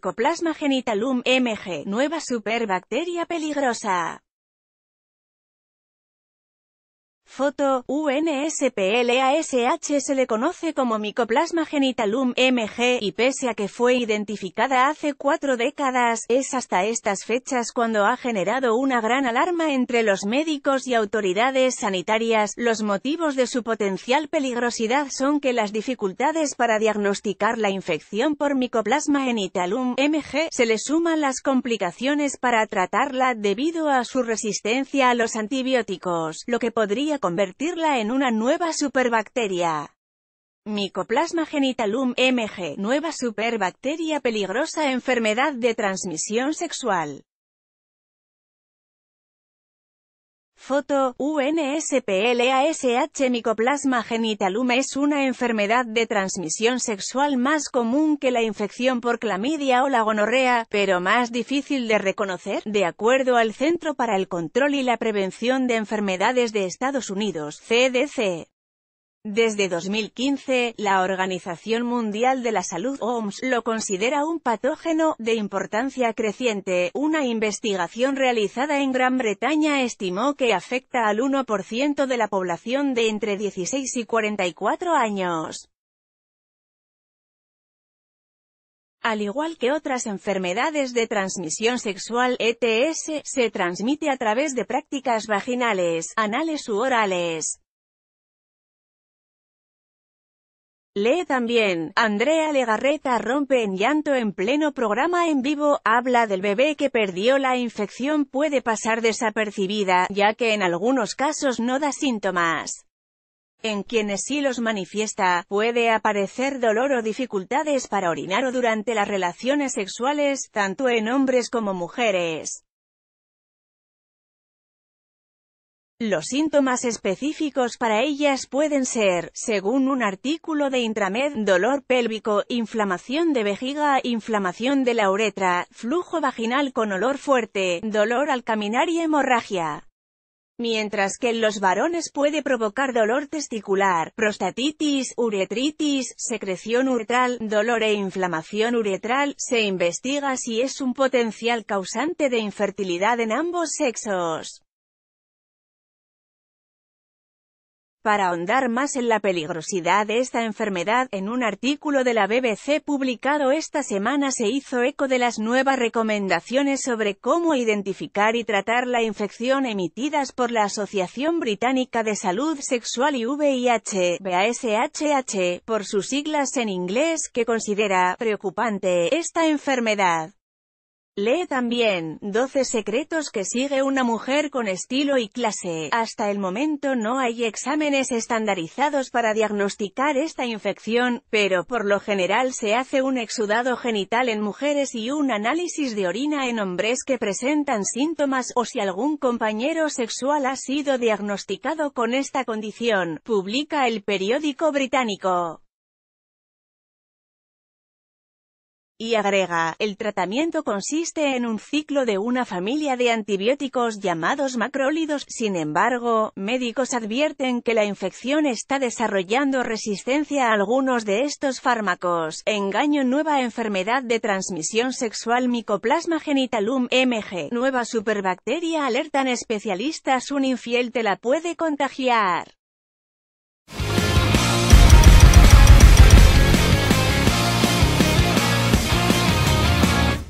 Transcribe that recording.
Ecoplasma genitalum, MG, nueva superbacteria peligrosa. Foto, UNSPLASH se le conoce como Mycoplasma genitalum, MG, y pese a que fue identificada hace cuatro décadas, es hasta estas fechas cuando ha generado una gran alarma entre los médicos y autoridades sanitarias. Los motivos de su potencial peligrosidad son que las dificultades para diagnosticar la infección por Mycoplasma genitalum, MG, se le suman las complicaciones para tratarla debido a su resistencia a los antibióticos, lo que podría convertirla en una nueva superbacteria. Mycoplasma genitalum MG, nueva superbacteria peligrosa enfermedad de transmisión sexual. Foto, UNSPLASH Micoplasma genitalum es una enfermedad de transmisión sexual más común que la infección por clamidia o la gonorrea, pero más difícil de reconocer, de acuerdo al Centro para el Control y la Prevención de Enfermedades de Estados Unidos, CDC. Desde 2015, la Organización Mundial de la Salud OMS lo considera un patógeno de importancia creciente. Una investigación realizada en Gran Bretaña estimó que afecta al 1% de la población de entre 16 y 44 años. Al igual que otras enfermedades de transmisión sexual, ETS, se transmite a través de prácticas vaginales, anales u orales. Lee también, Andrea Legarreta rompe en llanto en pleno programa en vivo, habla del bebé que perdió la infección puede pasar desapercibida, ya que en algunos casos no da síntomas. En quienes sí los manifiesta, puede aparecer dolor o dificultades para orinar o durante las relaciones sexuales, tanto en hombres como mujeres. Los síntomas específicos para ellas pueden ser, según un artículo de Intramed, dolor pélvico, inflamación de vejiga, inflamación de la uretra, flujo vaginal con olor fuerte, dolor al caminar y hemorragia. Mientras que en los varones puede provocar dolor testicular, prostatitis, uretritis, secreción uretral, dolor e inflamación uretral, se investiga si es un potencial causante de infertilidad en ambos sexos. Para ahondar más en la peligrosidad de esta enfermedad, en un artículo de la BBC publicado esta semana se hizo eco de las nuevas recomendaciones sobre cómo identificar y tratar la infección emitidas por la Asociación Británica de Salud Sexual y VIH, BASHH, por sus siglas en inglés, que considera preocupante esta enfermedad. Lee también, 12 secretos que sigue una mujer con estilo y clase. E. Hasta el momento no hay exámenes estandarizados para diagnosticar esta infección, pero por lo general se hace un exudado genital en mujeres y un análisis de orina en hombres que presentan síntomas o si algún compañero sexual ha sido diagnosticado con esta condición, publica el periódico británico. Y agrega, el tratamiento consiste en un ciclo de una familia de antibióticos llamados macrólidos, sin embargo, médicos advierten que la infección está desarrollando resistencia a algunos de estos fármacos. Engaño Nueva enfermedad de transmisión sexual Mycoplasma genitalum MG. Nueva superbacteria alertan especialistas un infiel te la puede contagiar.